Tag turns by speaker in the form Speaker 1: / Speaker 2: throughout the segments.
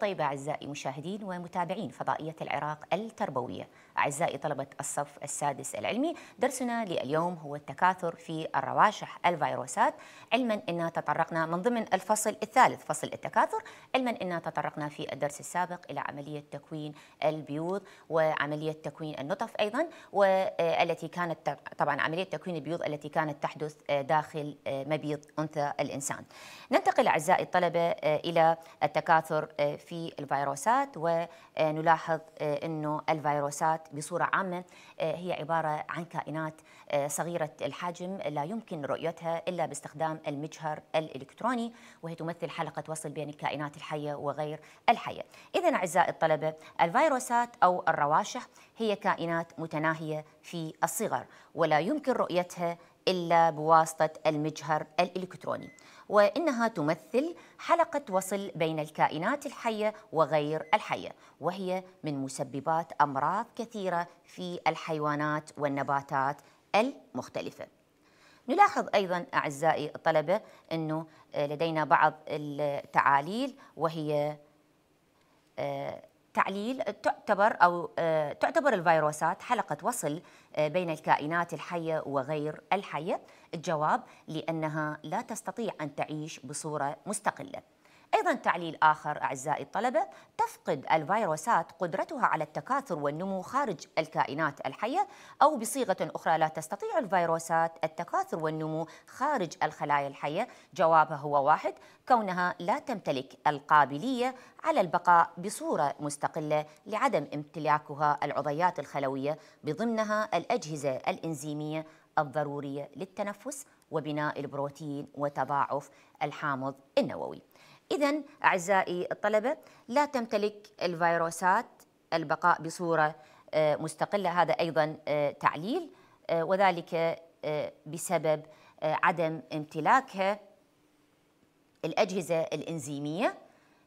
Speaker 1: طيبة أعزائي مشاهدين ومتابعين فضائية العراق التربوية أعزائي طلبة الصف السادس العلمي درسنا لليوم هو التكاثر في الرواشح الفيروسات علما أننا تطرقنا من ضمن الفصل الثالث فصل التكاثر علما أننا تطرقنا في الدرس السابق إلى عملية تكوين البيوض وعملية تكوين النطف أيضا والتي كانت طبعا عملية تكوين البيوض التي كانت تحدث داخل مبيض أنثى الإنسان ننتقل أعزائي الطلبة إلى التكاثر في في الفيروسات ونلاحظ آه، انه الفيروسات بصوره عامه آه، هي عباره عن كائنات آه، صغيره الحجم لا يمكن رؤيتها الا باستخدام المجهر الالكتروني وهي تمثل حلقه وصل بين الكائنات الحيه وغير الحيه. اذا اعزائي الطلبه الفيروسات او الرواشح هي كائنات متناهيه في الصغر ولا يمكن رؤيتها الا بواسطه المجهر الالكتروني. وإنها تمثل حلقة وصل بين الكائنات الحية وغير الحية وهي من مسببات أمراض كثيرة في الحيوانات والنباتات المختلفة نلاحظ أيضا أعزائي الطلبة أنه آه، لدينا بعض التعاليل وهي آه، تعليل تعتبر او آه، تعتبر الفيروسات حلقه وصل آه، بين الكائنات الحيه وغير الحيه الجواب لانها لا تستطيع ان تعيش بصوره مستقله أيضا تعليل آخر أعزائي الطلبة تفقد الفيروسات قدرتها على التكاثر والنمو خارج الكائنات الحية أو بصيغة أخرى لا تستطيع الفيروسات التكاثر والنمو خارج الخلايا الحية جوابها هو واحد كونها لا تمتلك القابلية على البقاء بصورة مستقلة لعدم امتلاكها العضيات الخلوية بضمنها الأجهزة الإنزيمية الضرورية للتنفس وبناء البروتين وتضاعف الحامض النووي إذا أعزائي الطلبة لا تمتلك الفيروسات البقاء بصورة آه، مستقلة هذا أيضا آه، تعليل آه، وذلك بسبب عدم امتلاكها الأجهزة الإنزيمية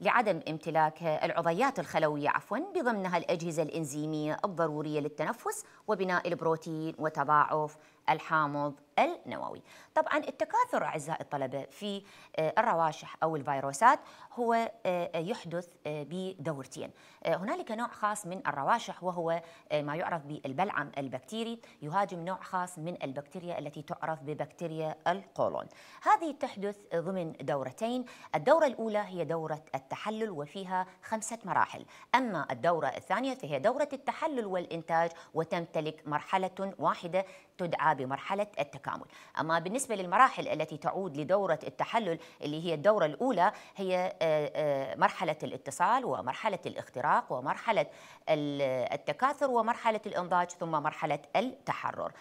Speaker 1: لعدم امتلاك العضيات الخلوية عفوا بضمنها الأجهزة الإنزيمية الضرورية للتنفس وبناء البروتين وتضاعف الحامض النووي طبعا التكاثر أعزائي الطلبة في آه، الرواشح أو الفيروسات هو آه، آه، يحدث بدورتين هنالك نوع خاص من الرواشح وهو ما يعرف بالبلعم البكتيري يهاجم نوع خاص من البكتيريا التي تعرف ببكتيريا القولون هذه تحدث ضمن دورتين الدورة الأولى هي دورة التحلل وفيها خمسة مراحل أما الدورة الثانية فهي دورة التحلل والإنتاج وتمتلك مرحلة واحدة تدعى بمرحلة التكامل أما بالنسبة للمراحل التي تعود لدورة التحلل اللي هي الدورة الأولى هي آه، آه، مرحلة الاتصال ومرحلة الاختراق ومرحلة التكاثر ومرحلة الإنضاج ثم مرحلة التحرر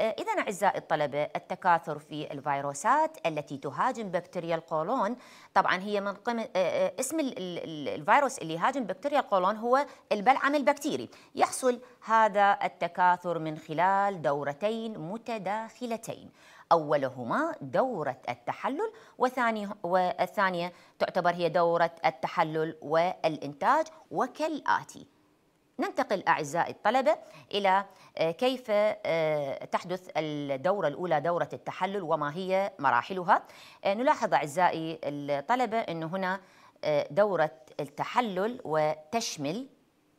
Speaker 1: إذا أعزائي الطلبة التكاثر في الفيروسات التي تهاجم بكتيريا القولون طبعا هي من قم... آه، آه، اسم الفيروس اللي يهاجم بكتيريا القولون هو البلعم البكتيري يحصل هذا التكاثر من خلال دورتين متداخلتين أولهما دورة التحلل وثاني والثانية تعتبر هي دورة التحلل والإنتاج وكالآتي ننتقل أعزائي الطلبة إلى آه، كيف آه، تحدث الدورة الأولى دورة التحلل وما هي مراحلها آه، نلاحظ أعزائي الطلبة أنه هنا دورة التحلل وتشمل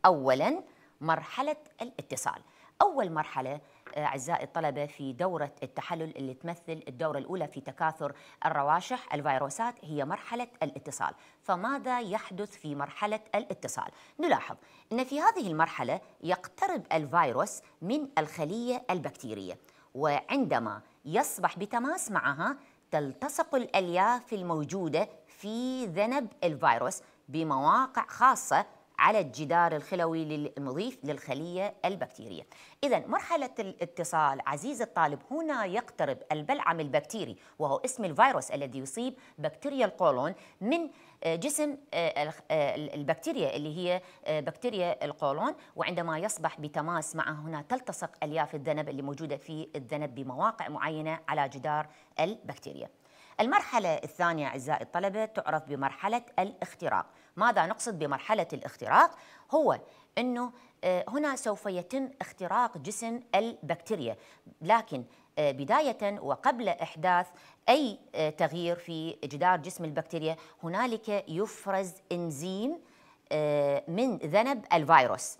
Speaker 1: أولا مرحلة الاتصال أول مرحلة أعزائي الطلبة في دورة التحلل اللي تمثل الدورة الأولى في تكاثر الرواشح الفيروسات هي مرحلة الاتصال فماذا يحدث في مرحلة الاتصال؟ نلاحظ أن في هذه المرحلة يقترب الفيروس من الخلية البكتيرية وعندما يصبح بتماس معها تلتصق الألياف الموجودة في ذنب الفيروس بمواقع خاصة على الجدار الخلوي المضيف للخلية البكتيرية إذا مرحلة الاتصال عزيز الطالب هنا يقترب البلعم البكتيري وهو اسم الفيروس الذي يصيب بكتيريا القولون من آه، جسم آه، آه، البكتيريا اللي هي بكتيريا القولون وعندما يصبح بتماس معه هنا تلتصق الياف الذنب اللي موجوده في الذنب بمواقع معينه على جدار البكتيريا. المرحله الثانيه اعزائي الطلبه تعرف بمرحله الاختراق، ماذا نقصد بمرحلة الاختراق هو أنه آه، هنا سوف يتم اختراق جسم البكتيريا لكن آه، بداية وقبل إحداث أي آه، تغيير في جدار جسم البكتيريا هنالك يفرز إنزيم من ذنب الفيروس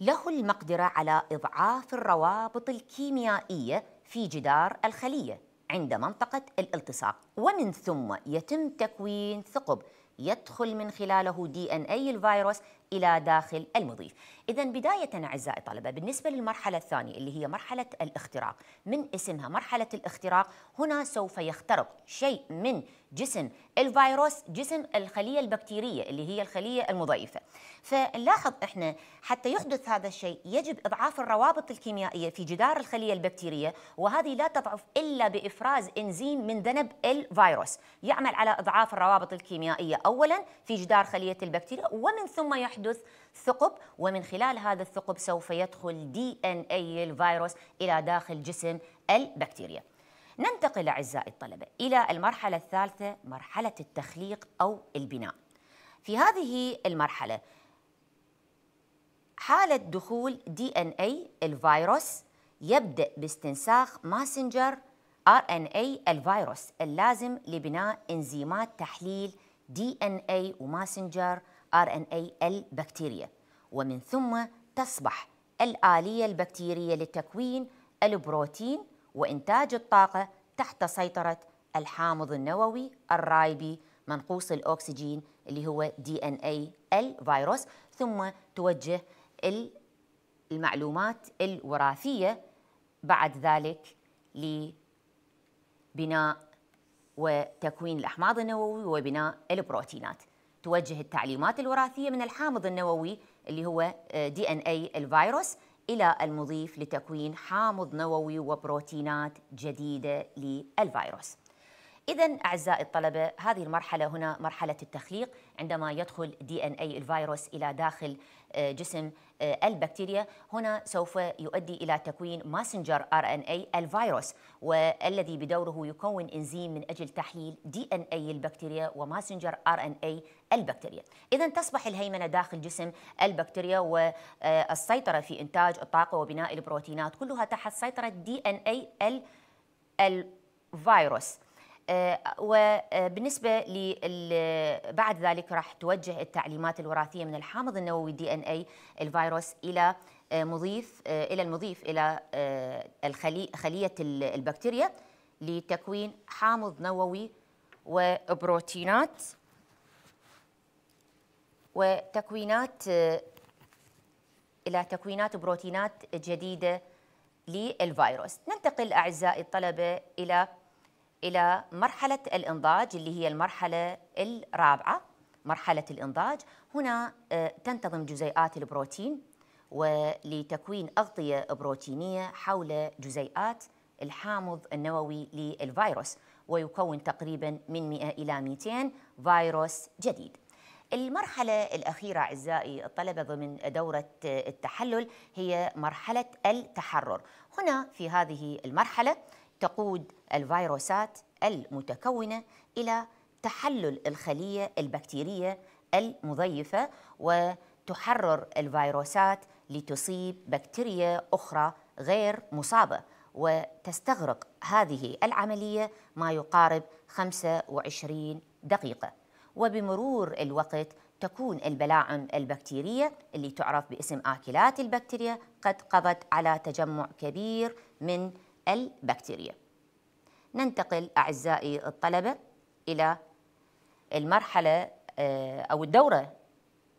Speaker 1: له المقدرة على إضعاف الروابط الكيميائية في جدار الخلية عند منطقة الالتصاق ومن ثم يتم تكوين ثقب يدخل من خلاله دي ان اي الفيروس إلى داخل المضيف إذا بداية أعزائي الطلبة بالنسبة للمرحلة الثانية اللي هي مرحلة الاختراق من اسمها مرحلة الاختراق هنا سوف يخترق شيء من جسم الفيروس جسم الخلية البكتيرية اللي هي الخلية المضيفة فنلاحظ إحنا حتى يحدث هذا الشيء يجب إضعاف الروابط الكيميائية في جدار الخلية البكتيرية وهذه لا تضعف إلا بإفراز إنزيم من ذنب الفيروس يعمل على إضعاف الروابط الكيميائية أولا في جدار خلية البكتيريا ومن ثم يحدث يحدث ثقب ومن خلال هذا الثقب سوف يدخل دي ان اي الفيروس الى داخل جسم البكتيريا ننتقل أعزائي الطلبة إلى المرحلة الثالثة مرحلة التخليق أو البناء في هذه المرحلة حالة دخول دي ان اي الفيروس يبدأ باستنساخ ماسنجر ار ان اي الفيروس اللازم لبناء انزيمات تحليل دي ان اي وماسنجر RNA البكتيريا ومن ثم تصبح الآلية البكتيرية لتكوين البروتين وإنتاج الطاقة تحت سيطرة الحامض النووي الرايبي منقوص الأكسجين اللي هو دي ان اي الفيروس ثم توجه المعلومات الوراثية بعد ذلك لبناء وتكوين الأحماض النووي وبناء البروتينات توجه التعليمات الوراثية من الحامض النووي اللي هو دي ان اي الفيروس إلى المضيف لتكوين حامض نووي وبروتينات جديدة للفيروس إذا أعزائي الطلبة هذه المرحلة هنا مرحلة التخليق عندما يدخل دي ان اي الفيروس إلى داخل آه، جسم البكتيريا هنا سوف يؤدي إلى تكوين ماسنجر ار ان اي الفيروس والذي بدوره يكون انزيم من أجل تحليل دي ان اي البكتيريا وماسنجر ار ان اي البكتيريا إذا تصبح الهيمنة داخل جسم البكتيريا والسيطرة في إنتاج الطاقة وبناء البروتينات كلها تحت سيطرة دي ان اي الفيروس آه، وبالنسبة آه، بعد ذلك راح توجه التعليمات الوراثية من الحامض النووي دي ان اي الفيروس الى آه، مضيف الى المضيف الى خلية البكتيريا لتكوين حامض نووي وبروتينات وتكوينات الى تكوينات بروتينات جديده للفيروس. ننتقل اعزائي الطلبه الى إلى مرحلة الإنضاج اللي هي المرحلة الرابعة مرحلة الإنضاج هنا آه، تنتظم جزيئات البروتين ولتكوين أغطية بروتينية حول جزيئات الحامض النووي للفيروس ويكون تقريبا من 100 إلى 200 فيروس جديد المرحلة الأخيرة أعزائي الطلبة ضمن دورة آه، التحلل هي مرحلة التحرر هنا في هذه المرحلة تقود الفيروسات المتكونه الى تحلل الخليه البكتيريه المضيفه وتحرر الفيروسات لتصيب بكتيريا اخرى غير مصابه وتستغرق هذه العمليه ما يقارب 25 دقيقه وبمرور الوقت تكون البلاعم البكتيريه اللي تعرف باسم اكلات البكتيريا قد قضت على تجمع كبير من البكتيريا ننتقل أعزائي الطلبة إلى المرحلة آه، أو الدورة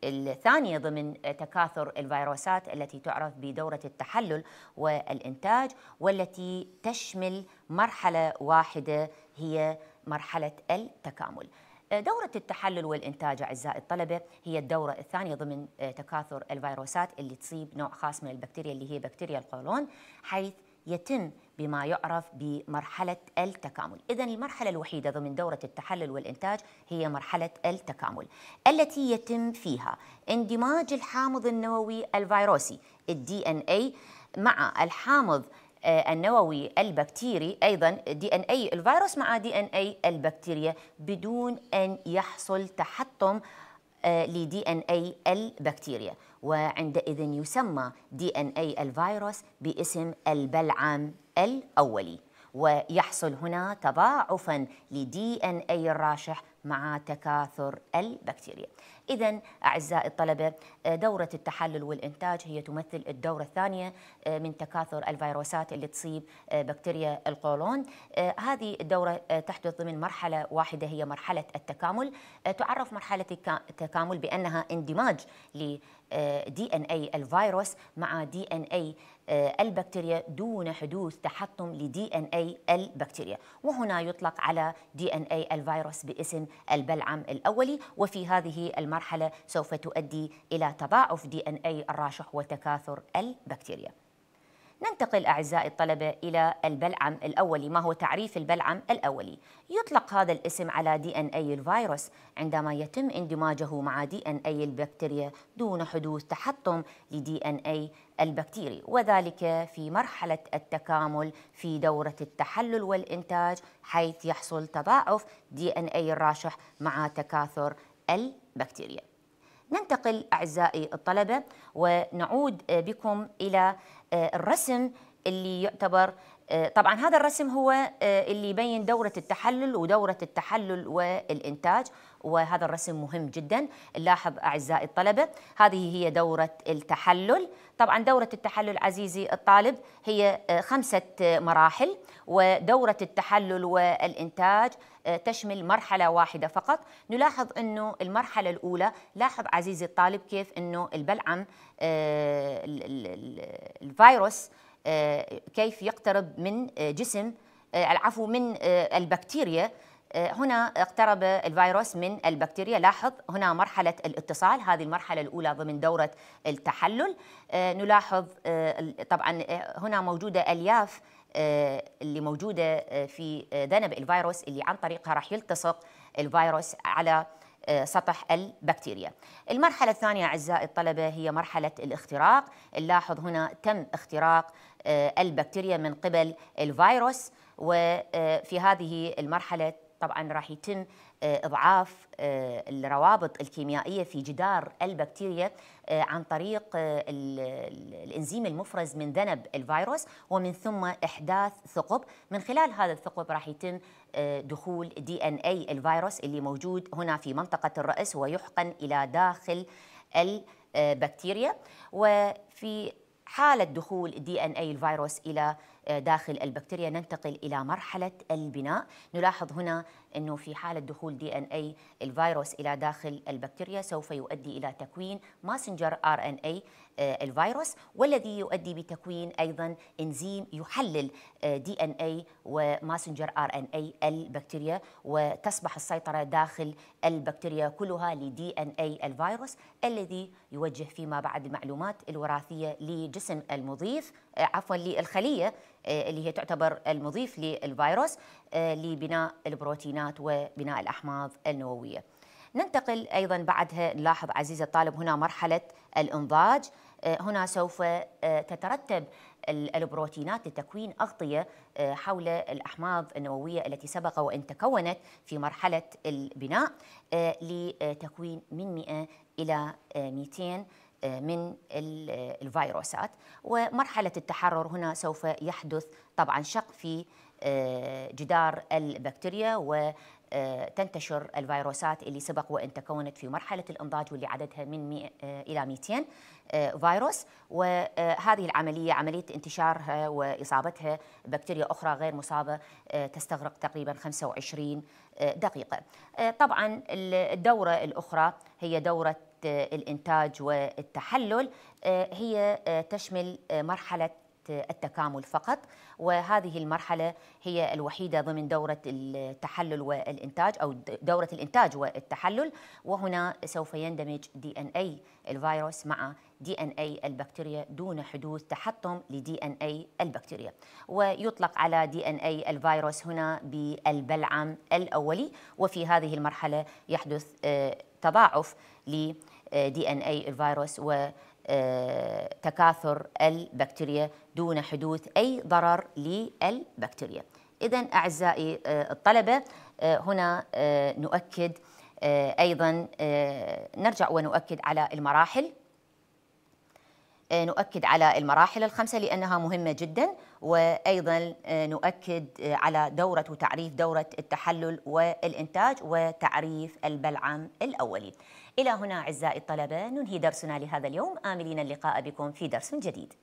Speaker 1: الثانية ضمن تكاثر الفيروسات التي تعرف بدورة التحلل والإنتاج والتي تشمل مرحلة واحدة هي مرحلة التكامل آه، دورة التحلل والإنتاج أعزائي الطلبة هي الدورة الثانية ضمن آه، تكاثر الفيروسات اللي تصيب نوع خاص من البكتيريا اللي هي بكتيريا القولون حيث يتم بما يعرف بمرحلة التكامل إذا المرحلة الوحيدة ضمن دورة التحلل والإنتاج هي مرحلة التكامل التي يتم فيها اندماج الحامض النووي الفيروسي الدي ان اي مع الحامض آه، النووي البكتيري ايضا دي ان اي الفيروس مع دي ان اي البكتيريا بدون ان يحصل تحطم لدي ان اي البكتيريا وعندئذ يسمى دي ان اي الفيروس باسم البلعم الاولي ويحصل هنا تضاعفا لدي ان اي الراشح مع تكاثر البكتيريا إذا أعزائي الطلبة آه، دورة التحلل والإنتاج هي تمثل الدورة الثانية آه، من تكاثر الفيروسات اللي تصيب آه، بكتيريا القولون هذه الدورة تحدث ضمن مرحلة واحدة هي مرحلة التكامل تعرف مرحلة التكامل بأنها اندماج ل دي ان اي الفيروس مع دي ان اي البكتيريا دون حدوث تحطم لدي ان اي البكتيريا وهنا يطلق على دي ان اي الفيروس باسم البلعم الاولي وفي هذه المرحله المرحلة سوف تؤدي إلى تضاعف دي أن أي الراشح وتكاثر البكتيريا ننتقل أعزائي الطلبة إلى البلعم الأولي ما هو تعريف البلعم الأولي يطلق هذا الاسم على دي أن أي الفيروس عندما يتم اندماجه مع دي أن أي البكتيريا دون حدوث تحطم لدي أن أي البكتيري وذلك في مرحلة التكامل في دورة التحلل والإنتاج حيث يحصل تضاعف دي أن أي الراشح مع تكاثر البكتيريا بكتيريا ننتقل أعزائي الطلبة ونعود آه، بكم إلى آه، الرسم اللي يعتبر آه، طبعا هذا الرسم هو اللي يبين دورة التحلل ودورة التحلل والإنتاج وهذا الرسم مهم جدا نلاحظ أعزائي الطلبة هذه هي دورة التحلل طبعا دورة التحلل عزيزي الطالب هي آه، خمسة مراحل ودورة التحلل والإنتاج آه، تشمل مرحلة واحدة فقط نلاحظ أنه المرحلة الأولى لاحظ عزيزي الطالب كيف أنه البلعم آه، الفيروس كيف يقترب من جسم العفو من البكتيريا هنا اقترب الفيروس من البكتيريا لاحظ هنا مرحلة الاتصال هذه المرحلة الأولى ضمن دورة التحلل آه، نلاحظ آه، طبعا آه، هنا موجودة ألياف اللي موجودة في ذنب الفيروس اللي عن طريقها راح يلتصق الفيروس على سطح البكتيريا المرحلة الثانية أعزائي الطلبة هي مرحلة الاختراق نلاحظ هنا تم اختراق البكتيريا من قبل الفيروس وفي هذه المرحلة طبعا راح يتم آه، اضعاف آه، الروابط الكيميائيه في جدار البكتيريا آه، عن طريق الانزيم المفرز من ذنب الفيروس ومن ثم احداث ثقب من خلال هذا الثقب راح يتم دخول دي ان اي الفيروس اللي موجود هنا في منطقه الراس ويحقن الى داخل البكتيريا وفي حاله دخول دي ان اي الفيروس الى آه، داخل البكتيريا ننتقل إلى مرحلة البناء نلاحظ هنا أنه في حالة دخول دي أن أي الفيروس إلى داخل البكتيريا سوف يؤدي إلى تكوين ماسنجر آر أن أي الفيروس والذي يؤدي بتكوين أيضا إنزيم يحلل دي أن أي وماسنجر آر أن أي البكتيريا وتصبح السيطرة داخل البكتيريا كلها لدي أن أي الفيروس الذي يوجه فيما بعد المعلومات الوراثية لجسم المضيف آه، عفوا للخلية آه، اللي هي تعتبر المضيف للفيروس آه، لبناء البروتينات وبناء الأحماض النووية ننتقل أيضا بعدها نلاحظ عزيزي الطالب هنا مرحلة الإنضاج آه، هنا سوف تترتب البروتينات لتكوين أغطية حول الأحماض النووية التي سبق وأن تكونت في مرحلة البناء لتكوين من 100 إلى 200 من الفيروسات ومرحلة التحرر هنا سوف يحدث طبعا شق في آه، جدار البكتيريا وتنتشر آه، الفيروسات اللي سبق وان تكونت في مرحله الانضاج واللي عددها من 100 آه، الى 200 فيروس وهذه العمليه عمليه انتشارها واصابتها بكتيريا اخرى غير مصابه تستغرق تقريبا 25 دقيقه. طبعا الدوره الاخرى هي دوره الإنتاج والتحلل آه، هي آه، تشمل آه، مرحلة التكامل فقط وهذه المرحلة هي الوحيدة ضمن دورة التحلل والإنتاج أو دورة الإنتاج والتحلل وهنا سوف يندمج دي ان اي الفيروس مع دي ان اي البكتيريا دون حدوث تحطم لدي ان اي البكتيريا ويطلق على دي ان اي الفيروس هنا بالبلعم الأولي وفي هذه المرحلة يحدث تضاعف ل دي ان اي الفيروس وتكاثر البكتيريا دون حدوث اي ضرر للبكتيريا اذا اعزائي آه، الطلبه آه، هنا آه، نؤكد ايضا نرجع ونؤكد على المراحل نؤكد على المراحل الخمسه لانها مهمه جدا وايضا نؤكد على دوره وتعريف دوره التحلل والانتاج وتعريف البلعم الاولي. إلى هنا أعزائي الطلبة ننهي درسنا لهذا اليوم آملين اللقاء بكم في درس جديد